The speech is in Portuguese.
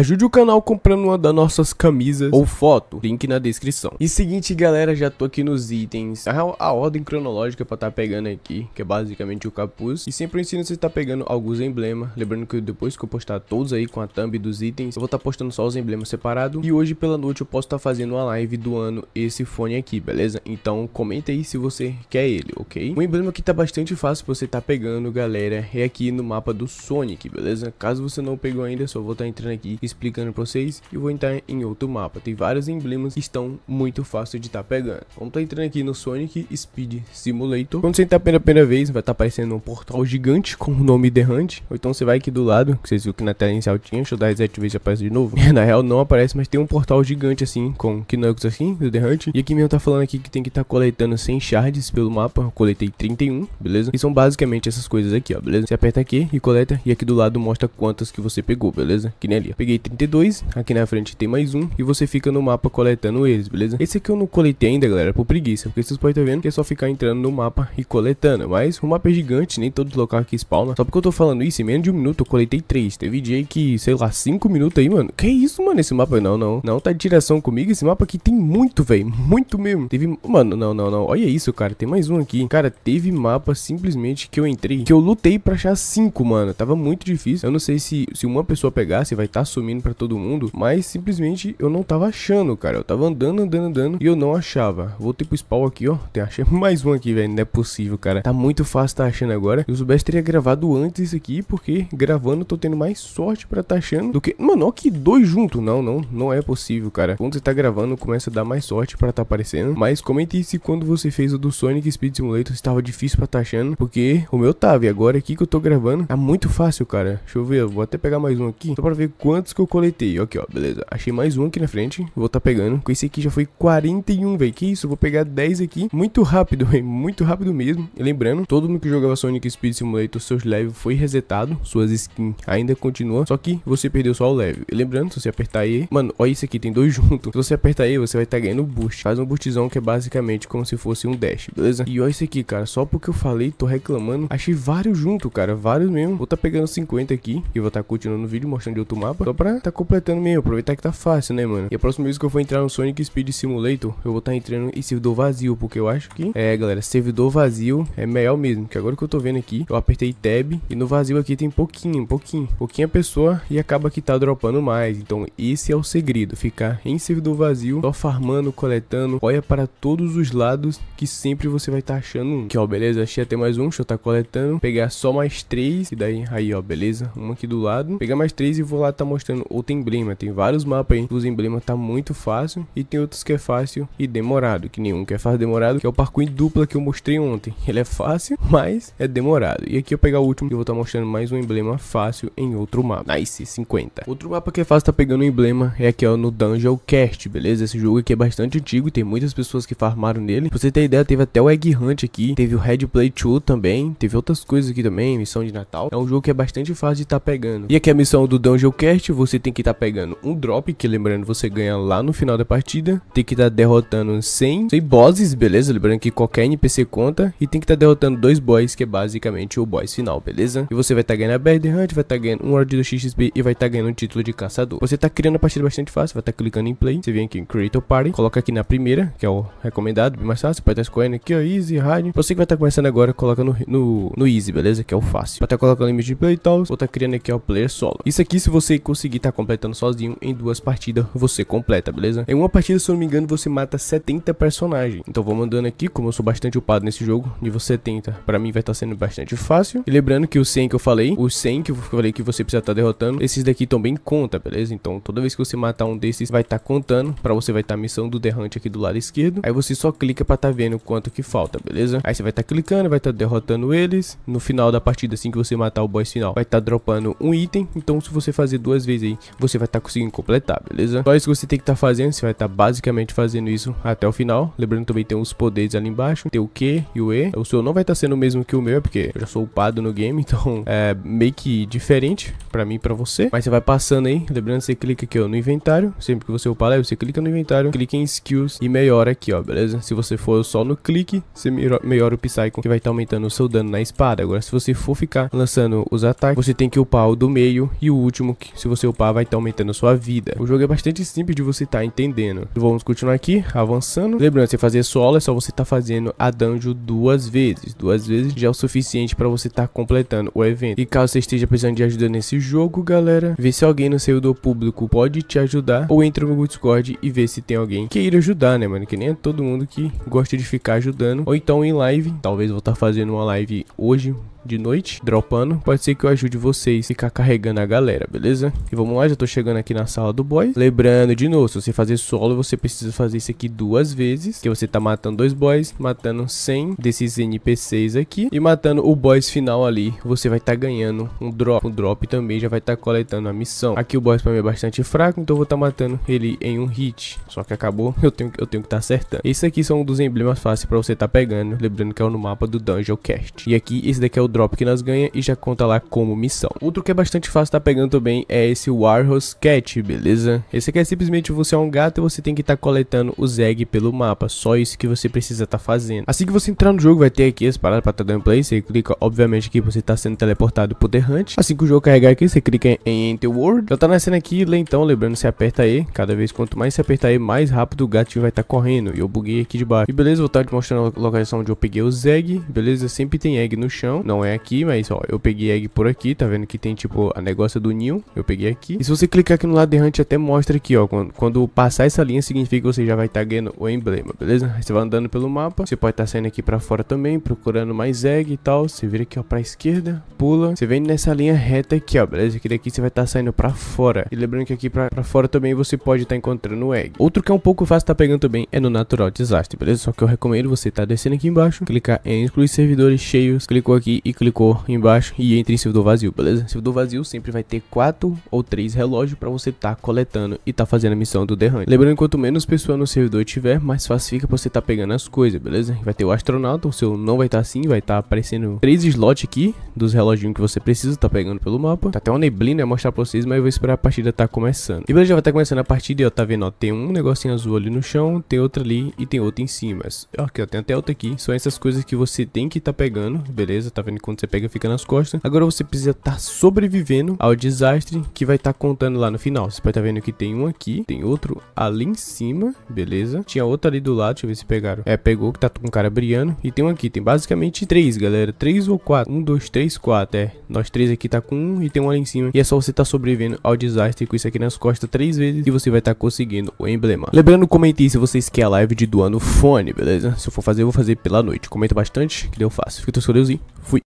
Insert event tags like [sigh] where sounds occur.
Ajude o canal comprando uma das nossas camisas ou foto, link na descrição. E seguinte galera, já tô aqui nos itens, a, a ordem cronológica pra tá pegando aqui, que é basicamente o capuz. E sempre eu ensino você tá pegando alguns emblemas, lembrando que depois que eu postar todos aí com a thumb dos itens, eu vou tá postando só os emblemas separados. E hoje pela noite eu posso estar tá fazendo uma live doando esse fone aqui, beleza? Então comenta aí se você quer ele, ok? Um emblema que tá bastante fácil pra você tá pegando, galera, é aqui no mapa do Sonic, beleza? Caso você não pegou ainda, só vou tá entrando aqui e explicando para vocês e vou entrar em outro mapa. Tem vários emblemas que estão muito fácil de estar tá pegando. Vamos estar tá entrando aqui no Sonic Speed Simulator. Quando você entrar pela primeira vez, vai estar tá aparecendo um portal gigante com o nome The Hunt. Ou então você vai aqui do lado, que vocês viram que na tela inicial tinha. Deixa eu dar reset ver se aparece de novo. [laughs] na real não aparece, mas tem um portal gigante assim com Knuckles assim, do The Hunt. E aqui mesmo tá falando aqui que tem que estar tá coletando 100 shards pelo mapa. Eu coletei 31, beleza? E são basicamente essas coisas aqui, ó, beleza? Você aperta aqui e coleta. E aqui do lado mostra quantas que você pegou, beleza? Que nem ali. Ó. Peguei 32, aqui na frente tem mais um, e você fica no mapa coletando eles, beleza? Esse aqui eu não coletei ainda, galera, por preguiça, porque vocês podem estar vendo que é só ficar entrando no mapa e coletando, mas o mapa é gigante, nem todos os locais aqui spawnam só porque eu tô falando isso, em menos de um minuto eu coletei três teve dia que, sei lá, cinco minutos aí, mano, que isso, mano, esse mapa, não, não, não tá de direção comigo, esse mapa aqui tem muito, velho, muito mesmo, teve, mano, não, não, não, olha isso, cara, tem mais um aqui, cara, teve mapa simplesmente que eu entrei, que eu lutei pra achar cinco mano, tava muito difícil, eu não sei se, se uma pessoa pegasse vai estar tá sumindo pra todo mundo, mas simplesmente eu não tava achando, cara. Eu tava andando, andando, andando e eu não achava. Voltei pro spawn aqui, ó. Tem, achei [laughs] mais um aqui, velho. Não é possível, cara. Tá muito fácil tá achando agora. Eu soubesse teria gravado antes isso aqui, porque gravando eu tô tendo mais sorte pra tá achando do que... Mano, ó que dois juntos. Não, não, não é possível, cara. Quando você tá gravando, começa a dar mais sorte pra tá aparecendo. Mas comente se quando você fez o do Sonic Speed Simulator estava difícil pra tá achando, porque o meu tava. E agora aqui que eu tô gravando, tá muito fácil, cara. Deixa eu ver, eu vou até pegar mais um aqui, só pra ver quantos que eu coletei. Aqui, ó, beleza. Achei mais um aqui na frente. Vou tá pegando. Com esse aqui já foi 41, velho. Que isso? Vou pegar 10 aqui. Muito rápido, [laughs] velho. Muito rápido mesmo. E lembrando, todo mundo que jogava Sonic Speed Simulator, seus levels foi resetado. Suas skins ainda continuam. Só que você perdeu só o level. E lembrando, se você apertar E... Mano, olha isso aqui. Tem dois [laughs] juntos. Se você apertar E, você vai estar tá ganhando boost. Faz um boostzão que é basicamente como se fosse um dash, beleza? E olha isso aqui, cara. Só porque eu falei, tô reclamando. Achei vários junto, cara. Vários mesmo. Vou tá pegando 50 aqui. E vou tá continuando o vídeo mostrando de outro mapa. Só pra tá completando mesmo. Aproveitar que tá fácil, né, mano? E a próxima vez que eu for entrar no Sonic Speed Simulator, eu vou estar tá entrando em servidor vazio, porque eu acho que... É, galera, servidor vazio é melhor mesmo, que agora que eu tô vendo aqui, eu apertei Tab e no vazio aqui tem pouquinho, pouquinho, pouquinha pessoa e acaba que tá dropando mais. Então, esse é o segredo, ficar em servidor vazio, só farmando, coletando, olha para todos os lados que sempre você vai estar tá achando um. Aqui, ó, beleza, achei até mais um, deixa eu tá coletando, pegar só mais três e daí, aí, ó, beleza, uma aqui do lado, pegar mais três e vou lá tá mostrando mostrando outro emblema. Tem vários mapas aí. Os emblemas tá muito fácil. E tem outros que é fácil e demorado. Que nenhum que é fácil demorado. Que é o parkour em dupla que eu mostrei ontem. [laughs] Ele é fácil, mas é demorado. E aqui eu pegar o último e vou estar tá mostrando mais um emblema fácil em outro mapa. Nice, 50. Outro mapa que é fácil tá pegando o um emblema é aqui ó, no Dungeon Cast, beleza? Esse jogo aqui é bastante antigo e tem muitas pessoas que farmaram nele. Pra você ter ideia, teve até o Egg Hunt aqui, teve o Red Play 2 também, teve outras coisas aqui também, missão de Natal. É um jogo que é bastante fácil de estar tá pegando. E aqui é a missão do Dungeon Cast, você tem que estar tá pegando um drop, que lembrando você ganha lá no final da partida. Tem que estar tá derrotando 100, 100 bosses, beleza? Lembrando que qualquer NPC conta. E tem que estar tá derrotando dois boys, que é basicamente o boss final, beleza? E você vai estar tá ganhando a Bad Hunt, vai estar tá ganhando um Horde do XXP e vai estar tá ganhando o um título de caçador. Você está criando a partida bastante fácil, vai estar clicando em play. Você vem aqui em Create a Party, coloca aqui na primeira, que é o recomendado, bem mais fácil. Pode estar escolhendo aqui, ó, Easy, Hard. Você que vai estar começando agora, coloca no, no, no Easy, beleza? Que é o fácil. Vai estar colocando limite de play e tal. Ou tá criando aqui, ó, Player Solo. Isso aqui, se você conseguir conseguir estar tá completando sozinho, em duas partidas você completa, beleza? Em uma partida, se eu não me engano, você mata 70 personagens. Então vou mandando aqui, como eu sou bastante upado nesse jogo, nível 70, pra mim vai estar tá sendo bastante fácil. E lembrando que os 100 que eu falei, os 100 que eu falei que você precisa estar tá derrotando, esses daqui também conta, beleza? Então toda vez que você matar um desses, vai estar tá contando, pra você vai estar tá a missão do derrante aqui do lado esquerdo. Aí você só clica pra estar tá vendo quanto que falta, beleza? Aí você vai estar clicando, vai estar derrotando eles. No final da partida, assim que você matar o boss final, vai estar dropando um item. Então se você fazer duas vezes aí, você vai estar tá conseguindo completar, beleza? Só isso que você tem que estar tá fazendo, você vai estar tá basicamente fazendo isso até o final. Lembrando também tem os poderes ali embaixo, tem o Q e o E. O seu não vai estar tá sendo o mesmo que o meu, é porque eu já sou upado no game, [laughs] então é meio que diferente pra mim e pra você. Mas você vai passando aí, lembrando você clica aqui ó, no inventário, sempre que você upar aí, você clica no inventário, clica em skills e melhora aqui ó, beleza? Se você for só no clique, você melhora o Psycho, que vai estar tá aumentando o seu dano na espada. Agora se você for ficar lançando os ataques, você tem que upar o do meio e o último, que se você seu par vai estar aumentando sua vida. O jogo é bastante simples de você estar tá entendendo. Vamos continuar aqui, avançando. Lembrando, se fazer solo é só você estar tá fazendo a dungeon duas vezes. Duas vezes já é o suficiente para você estar tá completando o evento. E caso você esteja precisando de ajuda nesse jogo, galera, vê se alguém no servidor público pode te ajudar ou entra no Discord e vê se tem alguém que ir ajudar, né, mano? Que nem é todo mundo que gosta de ficar ajudando. Ou então em live, talvez vou estar fazendo uma live hoje, de noite, dropando. Pode ser que eu ajude vocês a ficar carregando a galera, beleza? E vamos lá, já tô chegando aqui na sala do boys Lembrando, de novo, se você fazer solo, você precisa fazer isso aqui duas vezes. Que você tá matando dois boys, matando 100 desses NPCs aqui. E matando o boss final ali, você vai estar tá ganhando um drop. Um drop também já vai estar tá coletando a missão. Aqui o boss pra mim é bastante fraco, então eu vou estar tá matando ele em um hit. Só que acabou, eu tenho, eu tenho que estar tá acertando. Esse aqui são um dos emblemas fáceis pra você tá pegando. Lembrando que é no mapa do Dungeon Cast. E aqui, esse daqui é o drop que nós ganha e já conta lá como missão. Outro que é bastante fácil tá pegando também é esse Warhorse Cat, beleza? Esse aqui é simplesmente você é um gato e você tem que estar tá coletando os eggs pelo mapa, só isso que você precisa estar tá fazendo. Assim que você entrar no jogo vai ter aqui as paradas pra estar tá dando play, você clica obviamente aqui você tá sendo teleportado pro The Hunt. Assim que o jogo carregar aqui você clica em Enter World, já tá nascendo aqui lentão, lembrando você aperta E, cada vez quanto mais você apertar E mais rápido o gatinho vai estar tá correndo e eu buguei aqui de baixo. E beleza, vou estar tá te mostrando a localização onde eu peguei os eggs, beleza? Sempre tem egg no chão, não é aqui, mas ó, eu peguei egg por aqui, tá vendo que tem tipo a negócio do ninho, eu peguei aqui. E se você clicar aqui no lado errante até mostra aqui, ó, quando, quando, passar essa linha significa que você já vai estar tá ganhando o emblema, beleza? Você vai andando pelo mapa, você pode estar tá saindo aqui pra fora também, procurando mais egg e tal, você vira aqui ó pra esquerda, pula, você vem nessa linha reta aqui ó, beleza? Que daqui você vai estar tá saindo pra fora. E lembrando que aqui pra, pra fora também você pode estar tá encontrando o egg. Outro que é um pouco fácil tá pegando também é no Natural Disaster, beleza? Só que eu recomendo você tá descendo aqui embaixo, clicar em excluir servidores cheios, clicou aqui e e clicou embaixo e entra em servidor vazio, beleza? Servidor vazio sempre vai ter 4 ou 3 relógios para você estar tá coletando e estar tá fazendo a missão do derrame. Lembrando, quanto menos pessoa no servidor tiver, mais fácil fica pra você estar tá pegando as coisas, beleza? Vai ter o astronauta, o seu não vai estar tá assim, vai estar tá aparecendo 3 slots aqui dos reloginhos que você precisa estar tá pegando pelo mapa. Tá até uma neblina a mostrar pra vocês, mas eu vou esperar a partida estar começando. E beleza, já vai estar começando a partida e ó, tá vendo, ó, tem um negocinho azul ali no chão, tem outro ali e tem outro em cima. Aqui, ó, tem até outro aqui, são essas coisas que você tem que estar pegando, beleza? Tá vendo quando você pega fica nas costas. Agora você precisa estar tá sobrevivendo ao desastre que vai estar tá contando lá no final. Você pode estar tá vendo que tem um aqui, tem outro ali em cima, beleza? Tinha outro ali do lado, deixa eu ver se pegaram. É, pegou que tá com cara brilhando. E tem um aqui, tem basicamente três, galera. Três ou quatro. Um, dois, três, quatro, é. Nós três aqui tá com um e tem um ali em cima. E é só você tá sobrevivendo ao desastre com isso aqui nas costas três vezes e você vai estar tá conseguindo o emblema. Lembrando, comente aí se vocês querem a live de doando fone, beleza? Se eu for fazer, eu vou fazer pela noite. Comenta bastante, que eu faço. Fica com Deus e fui.